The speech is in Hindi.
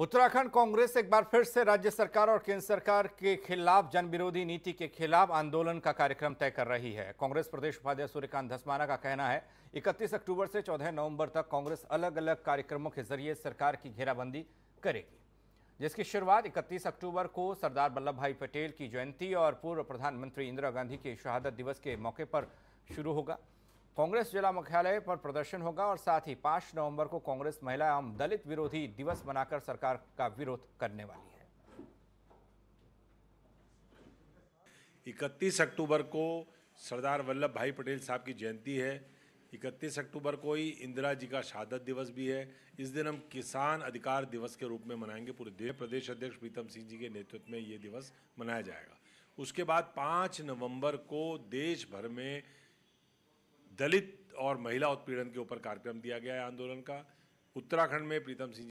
उत्तराखंड कांग्रेस एक बार फिर से राज्य सरकार और केंद्र सरकार के खिलाफ जन विरोधी नीति के खिलाफ आंदोलन का कार्यक्रम तय कर रही है कांग्रेस प्रदेश उपाध्यक्ष सूर्यकांत धस्माना का कहना है 31 अक्टूबर से 14 नवंबर तक कांग्रेस अलग अलग कार्यक्रमों के जरिए सरकार की घेराबंदी करेगी जिसकी शुरुआत इकतीस अक्टूबर को सरदार वल्लभ भाई पटेल की जयंती और पूर्व प्रधानमंत्री इंदिरा गांधी के शहादत दिवस के मौके पर शुरू होगा कांग्रेस जिला मुख्यालय पर प्रदर्शन होगा और साथ ही पांच नवंबर को कांग्रेस महिला एवं दलित विरोधी दिवस मनाकर सरकार का विरोध करने वाली है इकतीस अक्टूबर को सरदार वल्लभ भाई पटेल साहब की जयंती है इकतीस अक्टूबर को ही इंदिरा जी का शहादत दिवस भी है इस दिन हम किसान अधिकार दिवस के रूप में मनाएंगे पूरे देश प्रदेश अध्यक्ष प्रीतम सिंह जी के नेतृत्व में ये दिवस मनाया जाएगा उसके बाद पाँच नवंबर को देश भर में दलित और महिला उत्पीड़न के ऊपर कार्यक्रम दिया गया है आंदोलन का उत्तराखंड में प्रीतम सिंह